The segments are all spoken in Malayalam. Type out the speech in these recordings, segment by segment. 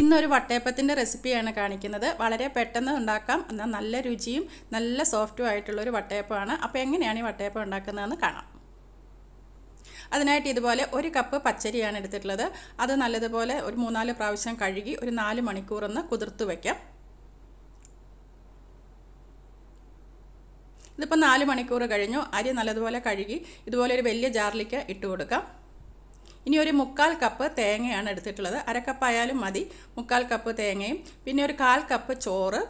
ഇന്നൊരു വട്ടയപ്പത്തിൻ്റെ റെസിപ്പിയാണ് കാണിക്കുന്നത് വളരെ പെട്ടെന്ന് ഉണ്ടാക്കാം എന്നാൽ നല്ല രുചിയും നല്ല സോഫ്റ്റും ആയിട്ടുള്ളൊരു വട്ടയപ്പമാണ് അപ്പോൾ എങ്ങനെയാണ് ഈ വട്ടയപ്പം ഉണ്ടാക്കുന്നതെന്ന് കാണാം അതിനായിട്ട് ഇതുപോലെ ഒരു കപ്പ് പച്ചരിയാണ് എടുത്തിട്ടുള്ളത് അത് നല്ലതുപോലെ ഒരു മൂന്നാല് പ്രാവശ്യം കഴുകി ഒരു നാല് മണിക്കൂറൊന്ന് കുതിർത്ത് വയ്ക്കാം ഇതിപ്പോൾ നാല് മണിക്കൂർ കഴിഞ്ഞു അരി നല്ലതുപോലെ കഴുകി ഇതുപോലെ ഒരു വലിയ ജാറിലേക്ക് ഇട്ട് കൊടുക്കാം ഇനി ഒരു മുക്കാൽ കപ്പ് തേങ്ങയാണ് എടുത്തിട്ടുള്ളത് അരക്കപ്പായാലും മതി മുക്കാൽ കപ്പ് തേങ്ങയും പിന്നെ ഒരു കാൽ കപ്പ് ചോറ്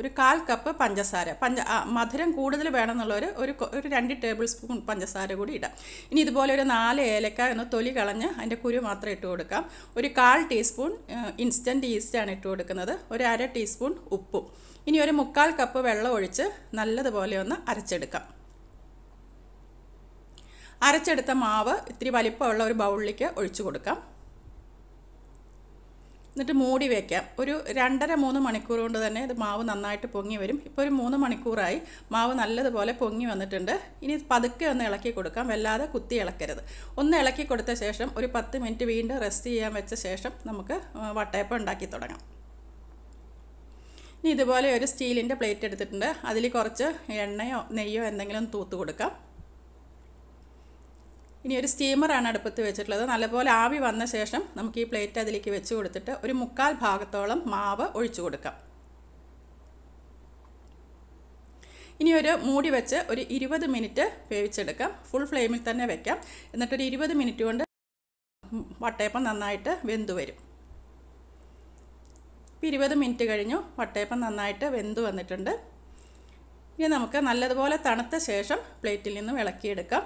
ഒരു കാൽ കപ്പ് പഞ്ചസാര പഞ്ച മധുരം കൂടുതൽ വേണമെന്നുള്ളവർ ഒരു ഒരു രണ്ട് ടേബിൾ സ്പൂൺ പഞ്ചസാര കൂടി ഇടാം ഇനി ഇതുപോലെ ഒരു നാല് ഏലക്ക ഒന്ന് തൊലി കളഞ്ഞ് അതിൻ്റെ കുരു മാത്രം ഇട്ട് കൊടുക്കാം ഒരു കാൽ ടീസ്പൂൺ ഇൻസ്റ്റൻറ്റ് ഈസ്റ്റാണ് ഇട്ട് കൊടുക്കുന്നത് ഒരു അര ടീസ്പൂൺ ഉപ്പും ഇനി ഒരു മുക്കാൽ കപ്പ് വെള്ളം ഒഴിച്ച് നല്ലതുപോലെ ഒന്ന് അരച്ചെടുക്കാം അരച്ചെടുത്ത മാവ് ഇത്തിരി വലിപ്പമുള്ള ഒരു ബൗളിലേക്ക് ഒഴിച്ചു കൊടുക്കാം എന്നിട്ട് മൂടി വയ്ക്കാം ഒരു രണ്ടര മൂന്ന് മണിക്കൂർ കൊണ്ട് തന്നെ ഇത് മാവ് നന്നായിട്ട് പൊങ്ങി വരും ഇപ്പോൾ ഒരു മൂന്ന് മണിക്കൂറായി മാവ് നല്ലതുപോലെ പൊങ്ങി വന്നിട്ടുണ്ട് ഇനി പതുക്കെ ഒന്ന് ഇളക്കി കൊടുക്കാം വല്ലാതെ കുത്തി ഇളക്കരുത് ഒന്ന് ഇളക്കി കൊടുത്ത ശേഷം ഒരു പത്ത് മിനിറ്റ് വീണ്ടും റെസ്റ്റ് ചെയ്യാൻ വെച്ച ശേഷം നമുക്ക് വട്ടയപ്പം ഉണ്ടാക്കി തുടങ്ങാം ഇനി ഇതുപോലെ ഒരു സ്റ്റീലിൻ്റെ പ്ലേറ്റ് എടുത്തിട്ടുണ്ട് അതിൽ കുറച്ച് എണ്ണയോ നെയ്യോ എന്തെങ്കിലും തൂത്ത് കൊടുക്കാം ഇനി ഒരു സ്റ്റീമറാണ് അടുപ്പത്ത് വെച്ചിട്ടുള്ളത് നല്ലപോലെ ആവി വന്ന ശേഷം നമുക്ക് ഈ പ്ലേറ്റ് അതിലേക്ക് വെച്ച് കൊടുത്തിട്ട് ഒരു മുക്കാൽ ഭാഗത്തോളം മാവ് ഒഴിച്ചു കൊടുക്കാം ഇനി ഒരു മൂടി വെച്ച് ഒരു ഇരുപത് മിനിറ്റ് വേവിച്ചെടുക്കാം ഫുൾ ഫ്ലെയിമിൽ തന്നെ വെക്കാം എന്നിട്ടൊരു ഇരുപത് മിനിറ്റ് കൊണ്ട് വട്ടയപ്പം നന്നായിട്ട് വെന്തു വരും ഇപ്പോൾ ഇരുപത് മിനിറ്റ് കഴിഞ്ഞു വട്ടയപ്പം നന്നായിട്ട് വെന്തു വന്നിട്ടുണ്ട് ഇനി നമുക്ക് നല്ലതുപോലെ തണുത്ത ശേഷം പ്ലേറ്റിൽ നിന്നും ഇളക്കിയെടുക്കാം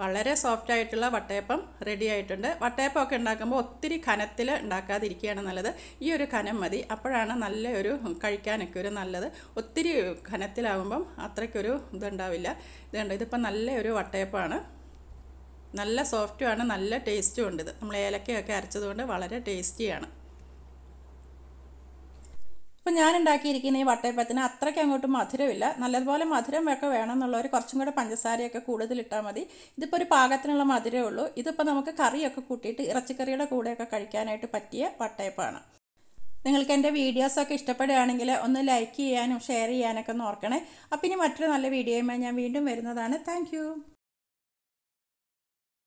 വളരെ സോഫ്റ്റ് ആയിട്ടുള്ള വട്ടയപ്പം റെഡി ആയിട്ടുണ്ട് വട്ടയപ്പം ഒക്കെ ഉണ്ടാക്കുമ്പോൾ ഒത്തിരി കനത്തിൽ ഉണ്ടാക്കാതിരിക്കുകയാണ് നല്ലത് ഈ ഒരു കനം മതി അപ്പോഴാണ് നല്ല ഒരു കഴിക്കാനൊക്കെ ഒരു നല്ലത് ഒത്തിരി കനത്തിലാകുമ്പം അത്രയ്ക്കൊരു ഇതുണ്ടാവില്ല ഇതുണ്ട് ഇതിപ്പോൾ നല്ല ഒരു വട്ടയപ്പമാണ് നല്ല സോഫ്റ്റുമാണ് നല്ല ടേസ്റ്റും ഉണ്ട് ഇത് നമ്മൾ ഏലക്കയൊക്കെ അരച്ചതുകൊണ്ട് വളരെ ടേസ്റ്റിയാണ് ഇപ്പം ഞാൻ ഉണ്ടാക്കിയിരിക്കുന്ന ഈ വട്ടയപ്പത്തിന് അത്രയ്ക്ക് അങ്ങോട്ട് മധുരമില്ല നല്ലതുപോലെ മധുരം ഒക്കെ വേണം എന്നുള്ളവർ കുറച്ചും കൂടെ പഞ്ചസാരയൊക്കെ കൂടുതൽ ഇട്ടാൽ മതി ഇതിപ്പോൾ ഒരു പാകത്തിനുള്ള മധുരമേ ഉള്ളൂ ഇതിപ്പോൾ നമുക്ക് കറിയൊക്കെ കൂട്ടിയിട്ട് ഇറച്ചിക്കറിയുടെ കൂടെയൊക്കെ കഴിക്കാനായിട്ട് പറ്റിയ വട്ടയപ്പാണ് നിങ്ങൾക്ക് എൻ്റെ വീഡിയോസൊക്കെ ഇഷ്ടപ്പെടുകയാണെങ്കിൽ ഒന്ന് ലൈക്ക് ചെയ്യാനും ഷെയർ ചെയ്യാനൊക്കെ ഒന്ന് ഓർക്കണേ അപ്പം ഇനി മറ്റൊരു നല്ല വീഡിയോയുമായി ഞാൻ വീണ്ടും വരുന്നതാണ് താങ്ക്